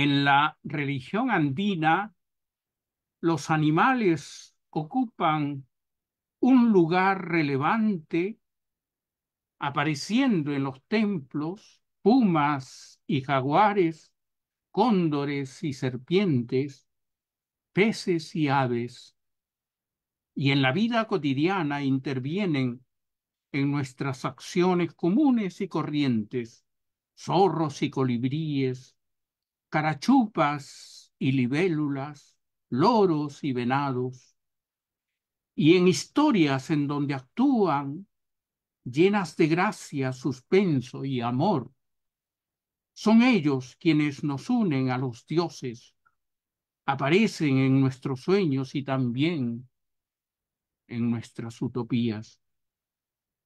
En la religión andina, los animales ocupan un lugar relevante, apareciendo en los templos pumas y jaguares, cóndores y serpientes, peces y aves. Y en la vida cotidiana intervienen en nuestras acciones comunes y corrientes, zorros y colibríes, carachupas y libélulas, loros y venados, y en historias en donde actúan llenas de gracia, suspenso y amor. Son ellos quienes nos unen a los dioses, aparecen en nuestros sueños y también en nuestras utopías.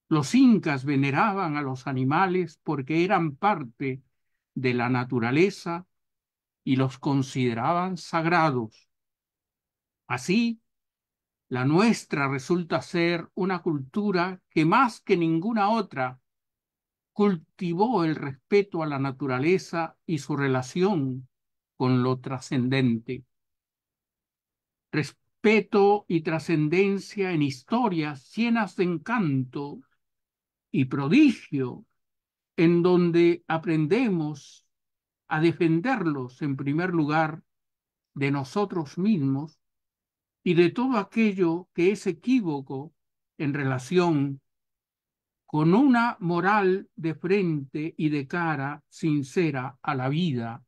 Los incas veneraban a los animales porque eran parte de la naturaleza y los consideraban sagrados. Así, la nuestra resulta ser una cultura que más que ninguna otra cultivó el respeto a la naturaleza y su relación con lo trascendente. Respeto y trascendencia en historias llenas de encanto y prodigio, en donde aprendemos a defenderlos en primer lugar de nosotros mismos y de todo aquello que es equívoco en relación con una moral de frente y de cara sincera a la vida.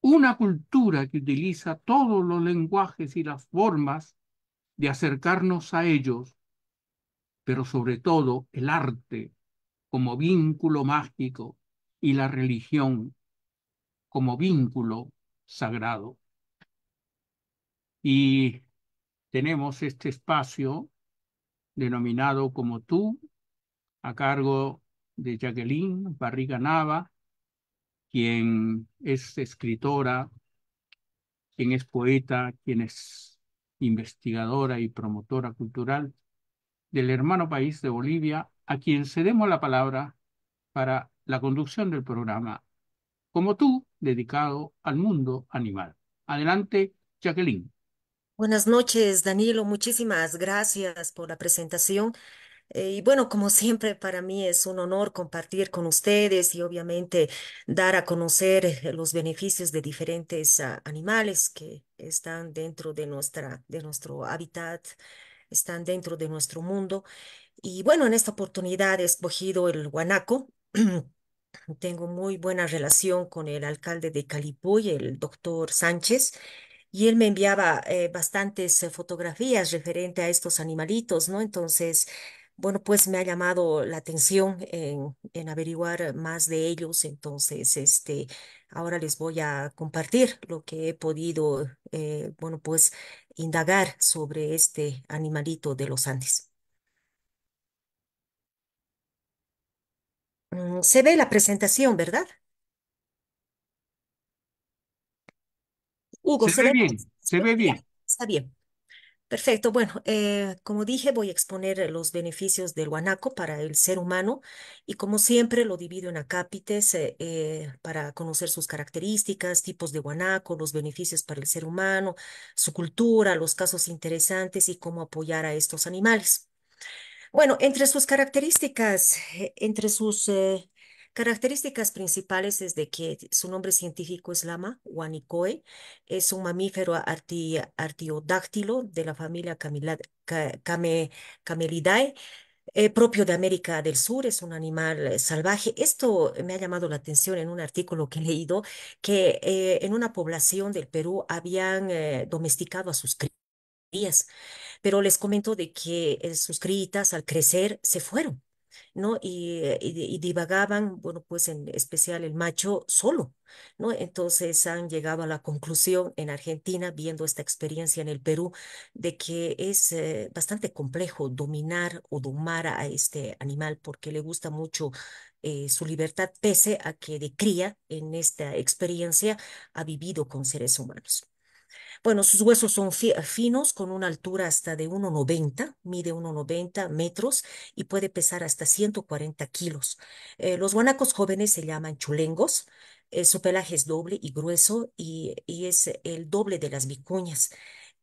Una cultura que utiliza todos los lenguajes y las formas de acercarnos a ellos, pero sobre todo el arte como vínculo mágico y la religión como vínculo sagrado. Y tenemos este espacio denominado como tú, a cargo de Jacqueline Barriga Nava, quien es escritora, quien es poeta, quien es investigadora y promotora cultural del hermano país de Bolivia, a quien cedemos la palabra para la conducción del programa Como tú, dedicado al mundo animal. Adelante, Jacqueline. Buenas noches, Danilo. Muchísimas gracias por la presentación. Eh, y bueno, como siempre, para mí es un honor compartir con ustedes y obviamente dar a conocer eh, los beneficios de diferentes ah, animales que están dentro de, nuestra, de nuestro hábitat, están dentro de nuestro mundo. Y bueno, en esta oportunidad he escogido el guanaco Tengo muy buena relación con el alcalde de Calipuy, el doctor Sánchez, y él me enviaba eh, bastantes eh, fotografías referente a estos animalitos, ¿no? Entonces, bueno, pues me ha llamado la atención en, averiguar más de ellos, entonces, este, ahora les voy a compartir lo que he podido, eh, bueno, pues indagar sobre este animalito de los Andes. Mm, se ve la presentación, ¿verdad? Hugo, Se ve bien, se ve bien. está bien. Perfecto. Bueno, eh, como dije, voy a exponer eh, los beneficios del guanaco para el ser humano y como siempre lo divido en acápites eh, para conocer sus características, tipos de guanaco, los beneficios para el ser humano, su cultura, los casos interesantes y cómo apoyar a estos animales. Bueno, entre sus características, eh, entre sus eh, características principales es de que su nombre científico es lama, Guanicoe, es un mamífero artiodáctilo de la familia Camelidae. Eh, propio de América del Sur, es un animal salvaje. Esto me ha llamado la atención en un artículo que he leído, que en una población del Perú habían domesticado a sus crías días, pero les comento de que eh, sus críitas al crecer se fueron, ¿no? Eh, y, divagaban, bueno, pues en especial el macho solo, ¿no? Entonces han llegado a la conclusión en Argentina, viendo esta experiencia en el Perú, de que es eh, bastante complejo dominar o domar a este animal porque le gusta mucho su libertad, pese a que de cría en esta experiencia ha vivido con seres humanos. Bueno, sus huesos son eh, finos, con una altura hasta de 1,90, mide 1,90 metros y puede pesar hasta 140 kilos. Eh, los guanacos jóvenes se llaman chulengos. Eh, su pelaje es doble y grueso y, y es el doble de las vicuñas.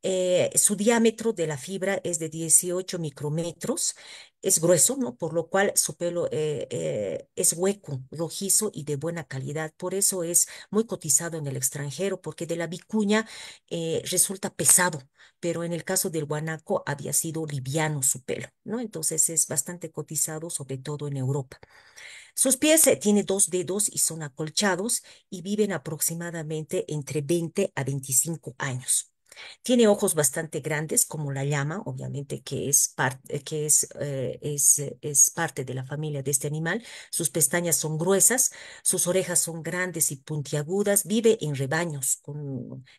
Eh, su diámetro de la fibra es de 18 micrometros, es grueso, ¿no? Por lo cual su pelo eh, eh, es hueco, rojizo y de buena calidad. Por eso es muy cotizado en el extranjero, porque de la vicuña resulta pesado, pero en el caso del guanaco había sido liviano su pelo, ¿no? Entonces es bastante cotizado, sobre todo en Europa. Sus pies tienen dos dedos y son acolchados y viven aproximadamente entre 20 a 25 años. Tiene ojos bastante grandes, como la llama, obviamente que es, que es, eh, es, eh, es parte de la familia de este animal. Sus pestañas son gruesas, sus orejas son grandes y puntiagudas. Vive en rebaños,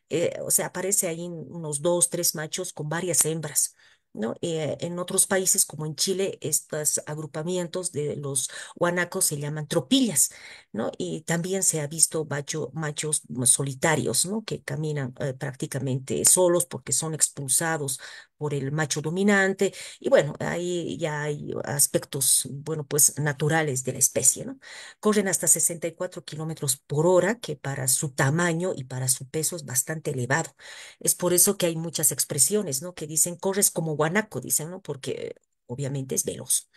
eh, o sea, aparece ahí unos dos, tres machos con varias hembras. ¿no? Eh, en otros países, como en Chile, estos agrupamientos de los guanacos se llaman tropillas, ¿no? Y también se ha visto machos solitarios, ¿no? Que caminan eh, prácticamente solos porque son expulsados por el macho dominante, y bueno, ahí ya hay aspectos, bueno, pues naturales de la especie, ¿no? Corren hasta 64 kilómetros por hora, que para su tamaño y para su peso es bastante elevado. Es por eso que hay muchas expresiones, ¿no? Que dicen, corres como guanaco, dicen, ¿no? Porque obviamente es veloz.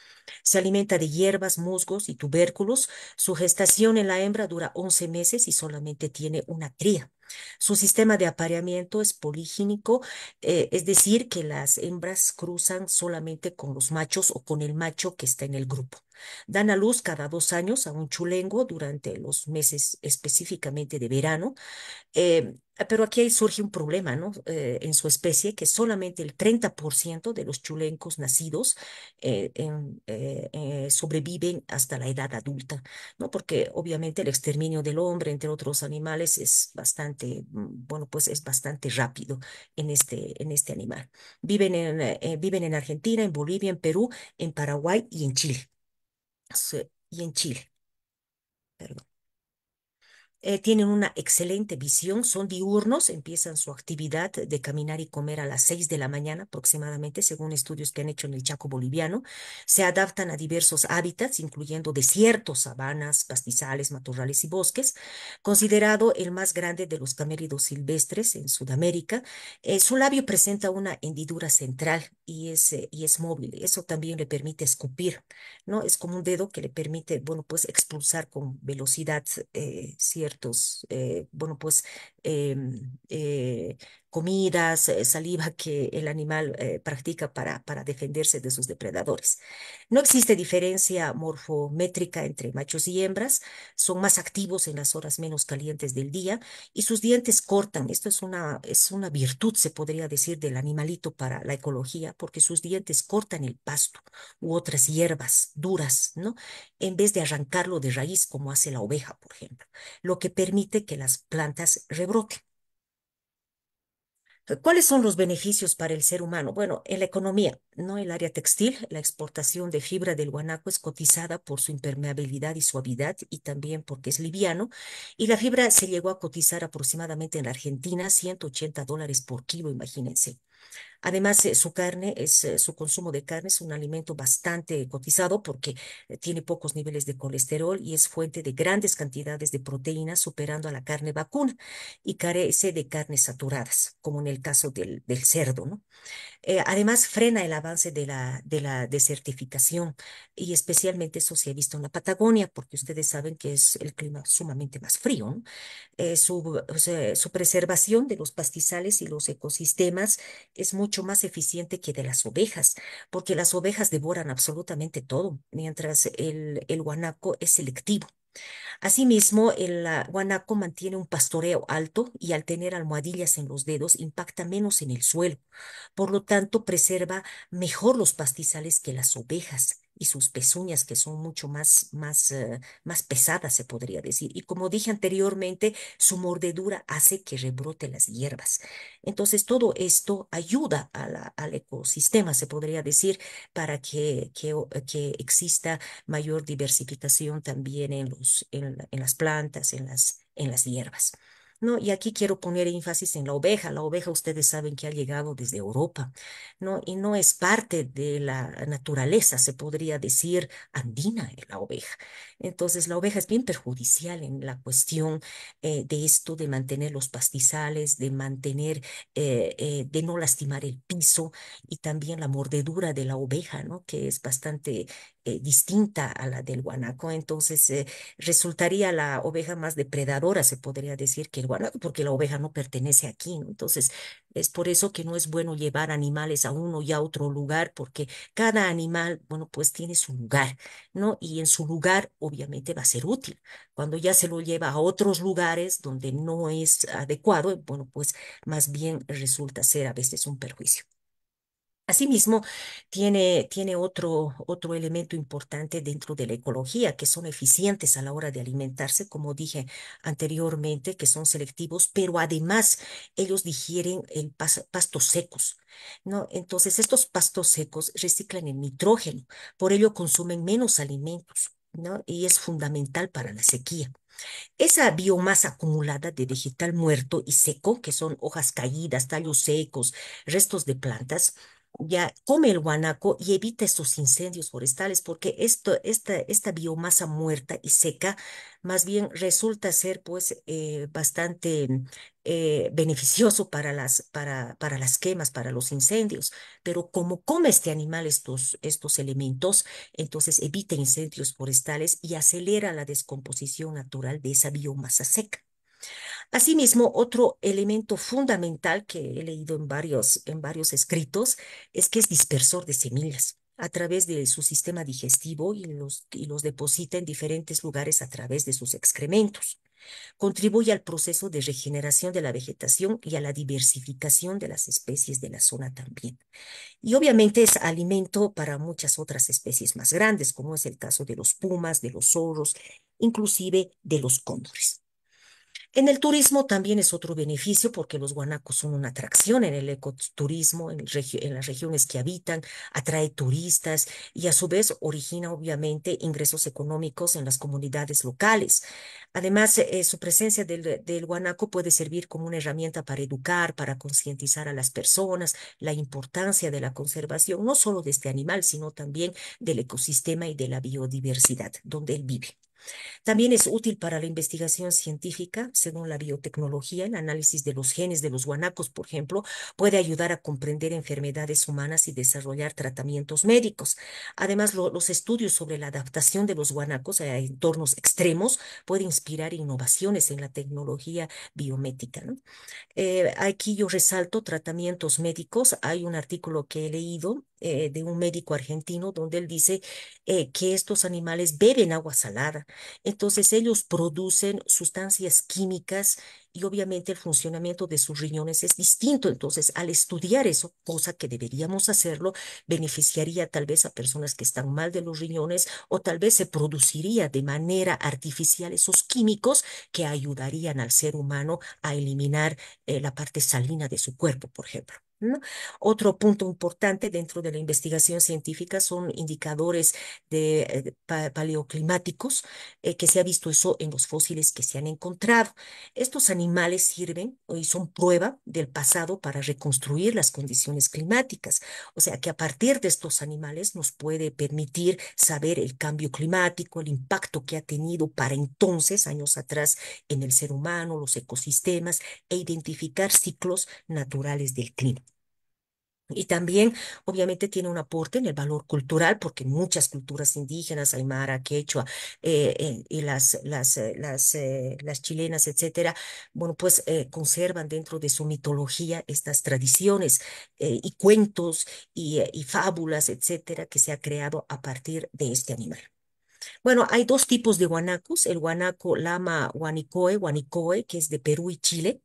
Se alimenta de hierbas, musgos y tubérculos. Su gestación en la hembra dura 11 meses y solamente tiene una cría. Su sistema de apareamiento es poligínico, eh, es decir, que las hembras cruzan solamente con los machos o con el macho que está en el grupo. Dan a luz cada dos años a un chulengo durante los meses específicamente de verano. Eh, pero aquí surge un problema, ¿no? Eh, en su especie, que solamente el 30% de los chulencos nacidos eh, sobreviven hasta la edad adulta, ¿no? Porque obviamente el exterminio del hombre, entre otros animales, es bastante, mm, bueno, pues es bastante rápido en este, en este animal. Viven viven en Argentina, en Bolivia, en Perú, en Paraguay y en Chile y en Chile. Perdón. Eh, tienen una excelente visión, son diurnos, empiezan su actividad de caminar y comer a las 6 de la mañana aproximadamente, según estudios que han hecho en el Chaco boliviano. Se adaptan a diversos hábitats, incluyendo desiertos, sabanas, pastizales, matorrales y bosques. Considerado el más grande de los camélidos silvestres en Sudamérica, eh, su labio presenta una hendidura central y es, eh, y es móvil. Eso también le permite escupir, ¿no? Es como un dedo que le permite, bueno, pues expulsar con velocidad cierta expertos, eh, bueno, pues em, eh, eh, comidas, eh, saliva que el animal eh, practica para, para defenderse de sus depredadores. No existe diferencia morfométrica entre machos y hembras, son más activos en las horas menos calientes del día y sus dientes cortan. Esto es una, es una virtud, se podría decir, del animalito para la ecología, porque sus dientes cortan el pasto u otras hierbas duras, ¿no? En vez de arrancarlo de raíz como hace la oveja, por ejemplo, lo que permite que las plantas rebroten. ¿Cuáles son los beneficios para el ser humano? Bueno, en la economía, no el área textil, la exportación de fibra del guanaco es cotizada por su impermeabilidad y suavidad y también porque es liviano. Y la fibra se llegó a cotizar aproximadamente en la Argentina 180 dólares por kilo, imagínense. Además, eh, su carne, es, eh, su consumo de carne es un alimento bastante cotizado porque eh, tiene pocos niveles de colesterol y es fuente de grandes cantidades de proteínas, superando a la carne vacuna y carece de carnes saturadas, como en el caso del, cerdo. ¿no? además, frena el avance de la, desertificación y especialmente eso se ha visto en la Patagonia, porque ustedes saben que es el clima sumamente más frío. su preservación de los pastizales y los ecosistemas es mucho más eficiente que de las ovejas, porque las ovejas devoran absolutamente todo, mientras el, el guanaco es selectivo. Asimismo, el ah, guanaco mantiene un pastoreo alto y al tener almohadillas en los dedos impacta menos en el suelo. Por lo tanto, preserva mejor los pastizales que las ovejas y sus pezuñas que son mucho más, más, eh, más pesadas, se podría decir. Y como dije anteriormente, su mordedura hace que rebrote las hierbas. Entonces, todo esto ayuda a la, al ecosistema, se podría decir, para que, que, eh, exista mayor diversificación también en, los, en las plantas, en las, en las hierbas. Y aquí quiero poner énfasis en la oveja. La oveja ustedes saben que ha llegado desde Europa, ¿no? Y no es parte de la naturaleza, se podría decir, andina la oveja. Entonces, la oveja es bien perjudicial en la cuestión eh, de esto, de mantener los pastizales, de mantener, eh, eh, de no lastimar el piso y también la mordedura de la oveja, ¿no? Que es bastante distinta a la del guanaco. Entonces, resultaría la oveja más depredadora, se podría decir, que el porque la oveja no pertenece aquí. ¿no? Entonces, es por eso que no es bueno llevar animales a uno y a otro lugar, porque cada animal, bueno, pues tiene su lugar, ¿no? Y en su lugar, obviamente, va a ser útil. Cuando ya se lo lleva a otros lugares donde no es adecuado, bueno, pues más bien resulta ser a veces un perjuicio. Asimismo, tiene, tiene otro, otro elemento importante dentro de la ecología, que son eficientes a la hora de alimentarse, como dije anteriormente, que son selectivos, pero además ellos digieren el pastos secos, ¿no? Entonces, estos pastos secos reciclan el nitrógeno, por ello consumen menos alimentos, ¿no? Y es fundamental para la sequía. Esa biomasa acumulada de vegetal muerto y seco, que son hojas caídas, tallos secos, restos de plantas, ya come el guanaco y evita estos incendios forestales, porque esto, esta, esta biomasa muerta y seca más bien resulta ser pues eh, bastante eh, beneficioso para las, para, para las quemas, para los incendios. Pero como come este animal estos, estos elementos, entonces evita incendios forestales y acelera la descomposición natural de esa biomasa seca. Asimismo, otro elemento fundamental que he leído en varios, en varios escritos es que es dispersor de semillas a través de su sistema digestivo y los, y los deposita en diferentes lugares a través de sus excrementos. Contribuye al proceso de regeneración de la vegetación y a la diversificación de las especies de la zona también. Y obviamente es alimento para muchas otras especies más grandes, como es el caso de los pumas, de los zorros, inclusive de los cóndores. En el turismo también es otro beneficio porque los guanacos son una atracción en el ecoturismo, en, las regiones que habitan, atrae turistas y a su vez origina obviamente ingresos económicos en las comunidades locales. Además, eh, su presencia del, del guanaco puede servir como una herramienta para educar, para concientizar a las personas la importancia de la conservación, no solo de este animal, sino también del ecosistema y de la biodiversidad donde él vive. También es útil para la investigación científica, según la biotecnología, el análisis de los genes de los guanacos, por ejemplo, puede ayudar a comprender enfermedades humanas y desarrollar tratamientos médicos. Además, los estudios sobre la adaptación de los guanacos a entornos extremos puede inspirar innovaciones en la tecnología biomédica. Eh, aquí yo resalto tratamientos médicos. Hay un artículo que he leído eh, de un médico argentino donde él dice eh, que estos animales beben agua salada. Entonces ellos producen sustancias químicas y obviamente el funcionamiento de sus riñones es distinto. Entonces, al estudiar eso, cosa que deberíamos hacerlo, beneficiaría tal vez a personas que están mal de los riñones o tal vez se produciría de manera artificial esos químicos que ayudarían al ser humano a eliminar eh, la parte salina de su cuerpo, por ejemplo. Otro punto importante dentro de la investigación científica son indicadores de, eh, paleoclimáticos, eh, que se ha visto eso en los fósiles que se han encontrado. Estos animales sirven y son prueba del pasado para reconstruir las condiciones climáticas. O sea que a partir de estos animales nos puede permitir saber el cambio climático, el impacto que ha tenido para entonces, años atrás, en el ser humano, los ecosistemas e identificar ciclos naturales del clima. Y también, obviamente, tiene un aporte en el valor cultural, porque muchas culturas indígenas, aymara, quechua, eh, eh, y las, eh, las, chilenas, etcétera, bueno, pues conservan dentro de su mitología estas tradiciones y cuentos y, y fábulas, etcétera, que se ha creado a partir de este animal. Bueno, hay dos tipos de guanacos, el guanaco lama guanicoe, guanicoe, que es de Perú y Chile,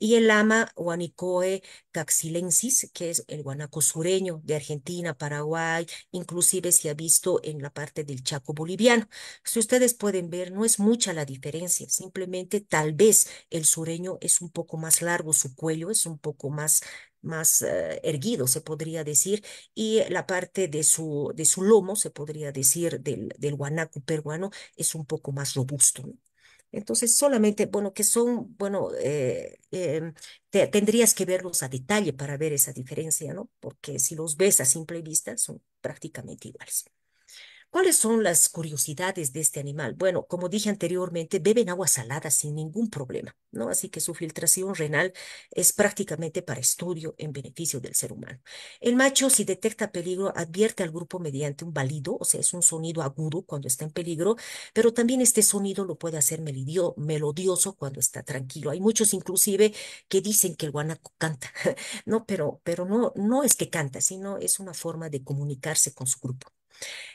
y el lama guanicoe caxilensis, que es el guanaco sureño de Argentina, Paraguay, inclusive se ha visto en la parte del Chaco boliviano. Si ustedes pueden ver, no es mucha la diferencia, simplemente tal vez el sureño es un poco más largo, su cuello es un poco más más eh, erguido, se podría decir, y la parte de su, de su lomo, se podría decir, del, del guanaco peruano, es un poco más robusto. Entonces, solamente, bueno, que son, bueno, eh, em, tendrías que verlos a detalle para ver esa diferencia, ¿no? Porque si los ves a simple vista, son prácticamente iguales. ¿Cuáles son las curiosidades de este animal? Bueno, como dije anteriormente, beben agua salada sin ningún problema, ¿no? Así que su filtración renal es prácticamente para estudio en beneficio del ser humano. El macho, si detecta peligro, advierte al grupo mediante un balido, o sea, es un sonido agudo cuando está en peligro, pero también este sonido lo puede hacer melodioso cuando está tranquilo. Hay muchos inclusive que dicen que el guanaco canta, ¿no? Pero, pero no, no es que canta, sino es una forma de comunicarse con su grupo.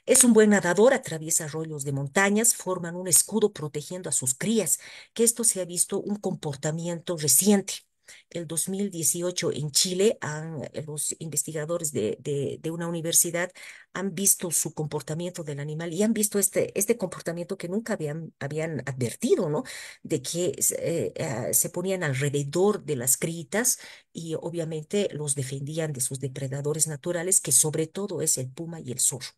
Es un buen nadador, atraviesa arroyos de montañas, forman un escudo protegiendo a sus crías, que esto se ha visto un comportamiento reciente. El 2018 en Chile, eh, los investigadores de, una universidad han visto su comportamiento del animal y han visto este, este comportamiento que nunca habían, habían advertido, ¿no? De que eh, ah, se ponían alrededor de las crías y obviamente los defendían de sus depredadores naturales, que sobre todo es el puma y el zorro.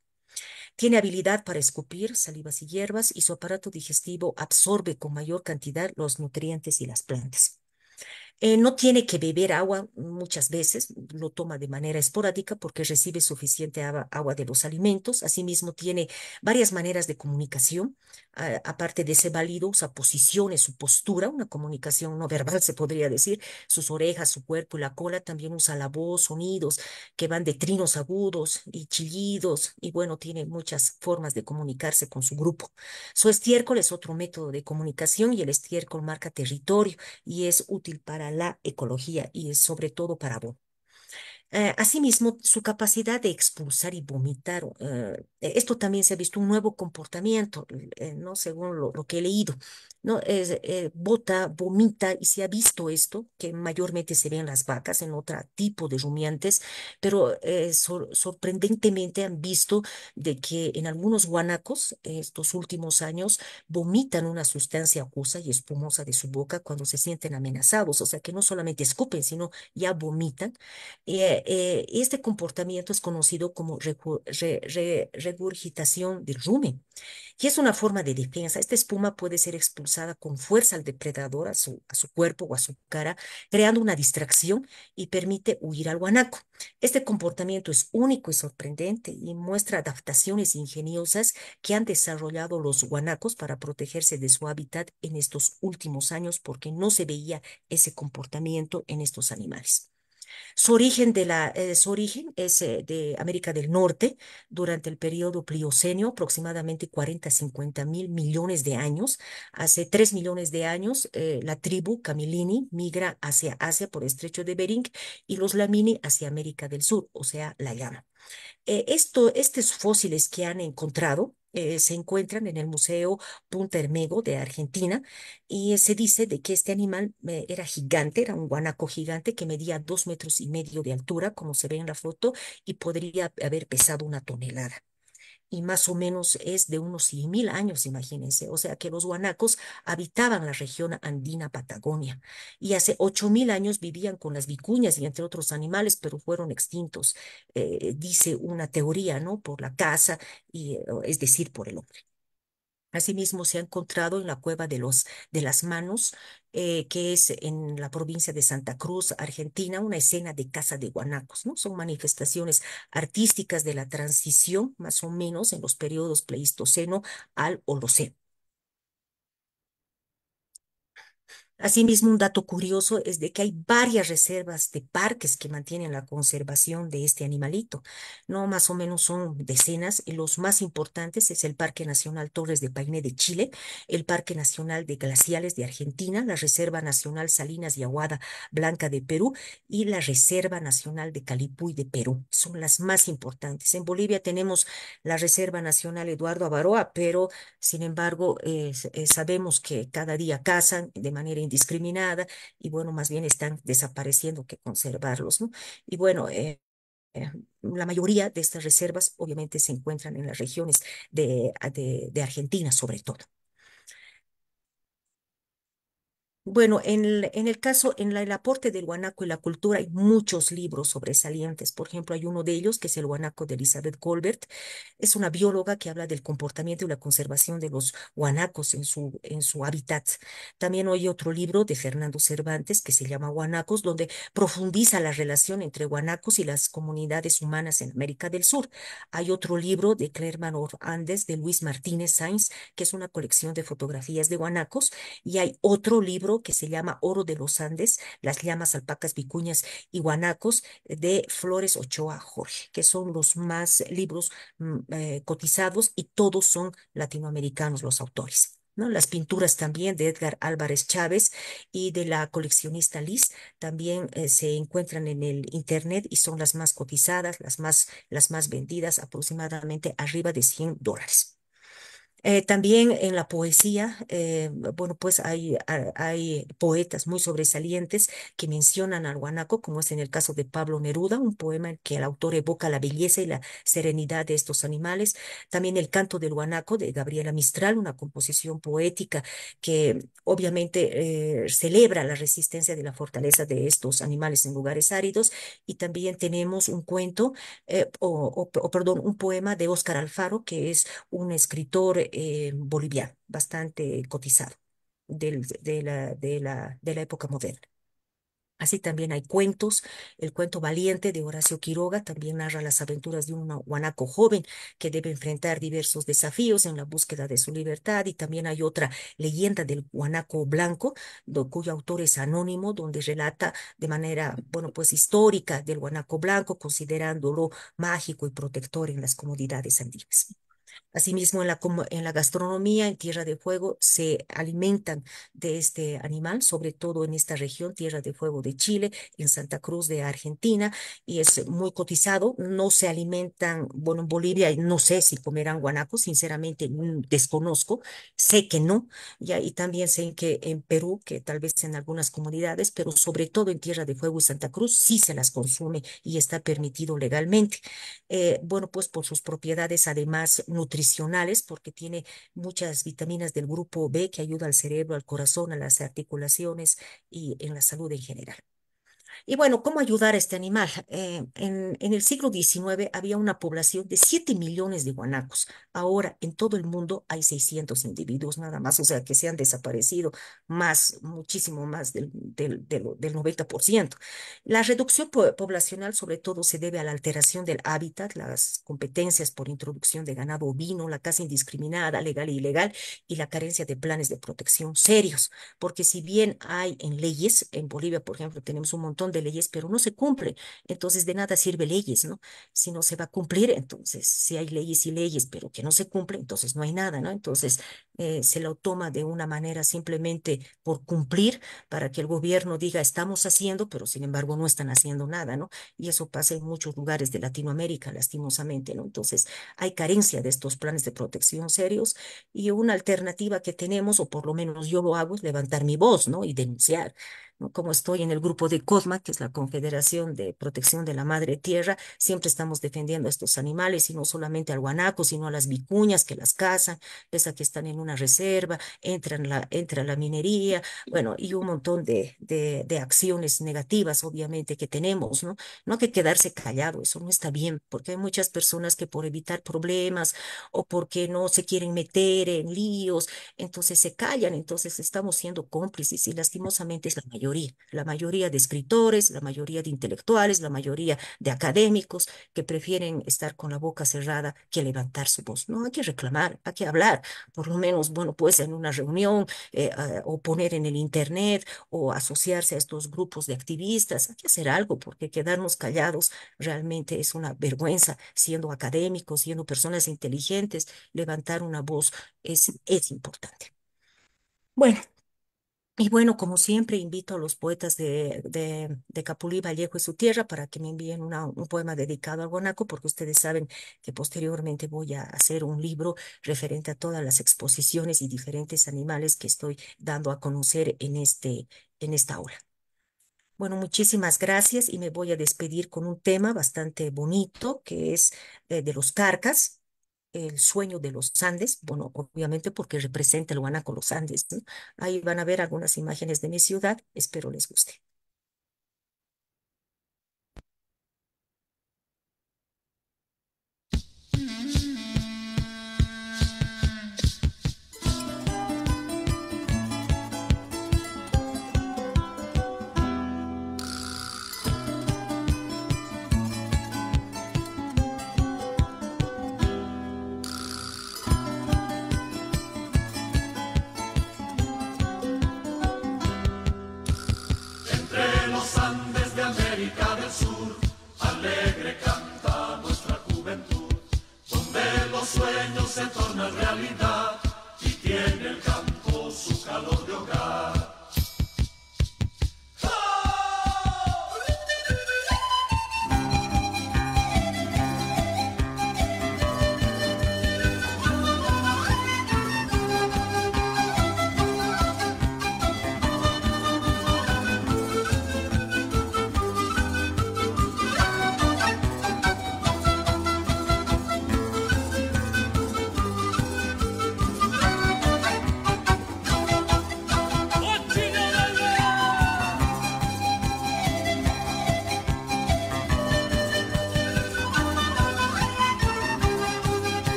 Tiene habilidad para escupir salivas y hierbas y su aparato digestivo absorbe con mayor cantidad los nutrientes y las plantas. Eh, no tiene que beber agua muchas veces, lo toma de manera esporádica porque recibe suficiente agua, de los alimentos. Asimismo, tiene varias maneras de comunicación. aparte de ese válido, usa posiciones, su postura, una comunicación no verbal se podría decir, sus orejas, su cuerpo y la cola. También usa la voz, sonidos que van de trinos agudos y chillidos. Y bueno, tiene muchas formas de comunicarse con su grupo. Su estiércol es otro método de comunicación y el estiércol marca territorio y es útil para la ecología y sobre todo para vos. Eh, asimismo, su capacidad de expulsar y vomitar, eh, e, esto también se ha visto un nuevo comportamiento, eh, ¿no? según lo, que he leído, ¿no? bota, vomita, y se ha visto esto, que mayormente se ve en las vacas, en otro tipo de rumiantes, pero sorprendentemente han visto de que en algunos guanacos, estos últimos años, vomitan una sustancia acuosa y espumosa de su boca cuando se sienten amenazados, o sea que no solamente escupen, sino ya vomitan. Eh, eh, este comportamiento es conocido como regurgitación del rumen y es una forma de defensa. Esta espuma puede ser expulsada con fuerza al depredador, a su cuerpo o a su cara, creando una distracción y permite huir al guanaco. Este comportamiento es único y sorprendente y muestra adaptaciones ingeniosas que han desarrollado los guanacos para protegerse de su hábitat en estos últimos años porque no se veía ese comportamiento en estos animales. Su origen, de la, eh, su origen es eh, de América del Norte durante el periodo Pliocenio, aproximadamente 40, 50 mil millones de años. Hace 3 millones de años, eh, la tribu Camilini migra hacia Asia por el estrecho de Bering y los Lamini hacia América del Sur, o sea, la llama. esto, estos fósiles que han encontrado eh, se encuentran en el Museo Punta Hermego de Argentina y eh, se dice de que este animal eh, era gigante, era un guanaco gigante que medía dos metros y medio de altura, como se ve en la foto, y podría haber pesado una tonelada y más o menos es de unos mil años, imagínense. O sea que los guanacos habitaban la región andina Patagonia y hace mil años vivían con las vicuñas y entre otros animales, pero fueron extintos, eh, dice una teoría, ¿no? Por la caza, y, eh, es decir, por el hombre. Asimismo, se ha encontrado en la cueva de, los, de las manos, eh, que es en la provincia de Santa Cruz, Argentina, una escena de Casa de guanacos, ¿no? Son manifestaciones artísticas de la transición, más o menos, en los periodos Pleistoceno al Holoceno. Asimismo, un dato curioso es de que hay varias reservas de parques que mantienen la conservación de este animalito. No, más o menos son decenas. Los más importantes es el Parque Nacional Torres de Paine de Chile, el Parque Nacional de Glaciales de Argentina, la Reserva Nacional Salinas y Aguada Blanca de Perú y la Reserva Nacional de Calipuy de Perú. Son las más importantes. En Bolivia tenemos la Reserva Nacional Eduardo Avaroa, pero sin embargo eh, sabemos que cada día cazan de manera indiscriminada y bueno, más bien están desapareciendo que conservarlos, ¿no? Y bueno, eh, eh, la mayoría de estas reservas obviamente se encuentran en las regiones de Argentina sobre todo. Bueno, en el, caso, en el aporte del guanaco y la cultura, hay muchos libros sobresalientes. Por ejemplo, hay uno de ellos que es El guanaco de Elizabeth Colbert. Es una bióloga que habla del comportamiento y la conservación de los guanacos en su, en su hábitat. También hay otro libro de Fernando Cervantes que se llama Guanacos, donde profundiza la relación entre guanacos y las comunidades humanas en América del Sur. Hay otro libro de Clermont Andes de Luis Martínez Sainz, que es una colección de fotografías de guanacos. Y hay otro libro que se llama Oro de los Andes, las llamas, alpacas, vicuñas y guanacos eh, de Flores Ochoa Jorge, que son los más libros mm, eh, cotizados y todos son latinoamericanos los autores. ¿No? Las pinturas también de Edgar Álvarez Chávez y de la coleccionista Liz también eh, se encuentran en el Internet y son las más cotizadas, las más, las más vendidas, aproximadamente arriba de 100 dólares. Eh, también en la poesía, eh, bueno, pues hay, hay poetas muy sobresalientes que mencionan al guanaco, como es en el caso de Pablo Neruda, un poema en que el autor evoca la belleza y la serenidad de estos animales. También el canto del guanaco de Gabriela Mistral, una composición poética que obviamente eh, celebra la resistencia de la fortaleza de estos animales en lugares áridos. Y también tenemos un cuento, o, perdón, un poema de Óscar Alfaro, que es un escritor eh, boliviano, bastante cotizado de, la, época moderna. Así también hay cuentos, el cuento valiente de Horacio Quiroga también narra las aventuras de un guanaco joven que debe enfrentar diversos desafíos en la búsqueda de su libertad y también hay otra leyenda del guanaco blanco, cuyo autor es anónimo, donde relata de manera, bueno, pues histórica del guanaco blanco, considerándolo mágico y protector en las comunidades andinas. Asimismo, en la, gastronomía, en Tierra de Fuego, se alimentan de este animal, sobre todo en esta región, Tierra de Fuego de Chile, en Santa Cruz de Argentina, y es muy cotizado. No se alimentan, bueno, en Bolivia no sé si comerán guanaco, sinceramente mm, desconozco, sé que no, y también sé que en Perú, que tal vez en algunas comunidades, pero sobre todo en Tierra de Fuego y Santa Cruz, sí se las consume y está permitido legalmente. Eh, bueno, pues por sus propiedades, además, nutricionales porque tiene muchas vitaminas del grupo B que ayuda al cerebro, al corazón, a las articulaciones y en la salud en general. Y bueno, ¿cómo ayudar a este animal? Eh, en, en, el siglo XIX había una población de 7 millones de guanacos. Ahora en todo el mundo hay 600 individuos nada más, o sea que se han desaparecido más, muchísimo más del, 90%. La reducción poblacional sobre todo se debe a la alteración del hábitat, las competencias por introducción de ganado ovino, la caza indiscriminada, legal e ilegal, y la carencia de planes de protección serios. Porque si bien hay en leyes, en Bolivia por ejemplo tenemos un montón de leyes, pero no se cumple. Entonces, de nada sirve leyes, ¿no? Si no se va a cumplir, entonces, si hay leyes y leyes, pero que no se cumple, entonces no hay nada, ¿no? Entonces, eh, se lo toma de una manera simplemente por cumplir, para que el gobierno diga, estamos haciendo, pero sin embargo no están haciendo nada, ¿no? Y eso pasa en muchos lugares de Latinoamérica, lastimosamente, ¿no? Entonces, hay carencia de estos planes de protección serios y una alternativa que tenemos, o por lo menos yo lo hago, es levantar mi voz, ¿no? Y denunciar. Como estoy en el grupo de CODMA, que es la Confederación de Protección de la Madre Tierra, siempre estamos defendiendo a estos animales y no solamente al guanaco, sino a las vicuñas que las cazan, pese a que están en una reserva, entran la, entra la minería, bueno, y un montón de, de, de acciones negativas, obviamente, que tenemos, ¿no? No hay que quedarse callado, eso no está bien, porque hay muchas personas que por evitar problemas o porque no se quieren meter en líos, entonces se callan, entonces estamos siendo cómplices y lastimosamente es la mayor la mayoría de escritores, la mayoría de intelectuales, la mayoría de académicos que prefieren estar con la boca cerrada que levantar su voz. No, hay que reclamar, hay que hablar, por lo menos, bueno, pues en una reunión eh, ah, o poner en el Internet o asociarse a estos grupos de activistas, hay que hacer algo porque quedarnos callados realmente es una vergüenza, siendo académicos, siendo personas inteligentes, levantar una voz es, es importante. Bueno, y bueno, como siempre, invito a los poetas de, de, Capulí, Vallejo y su tierra para que me envíen un poema dedicado al Guanaco, porque ustedes saben que posteriormente voy a hacer un libro referente a todas las exposiciones y diferentes animales que estoy dando a conocer en, este, en esta hora. Bueno, muchísimas gracias y me voy a despedir con un tema bastante bonito que es eh, de los carcas el sueño de los Andes, bueno, obviamente porque representa el guanaco los Andes. Ahí van a ver algunas imágenes de mi ciudad, espero les guste.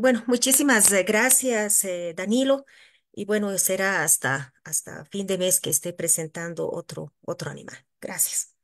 Bueno, muchísimas eh, gracias, eh, Danilo. Y bueno, será hasta, hasta fin de mes que esté presentando otro, otro animal. Gracias.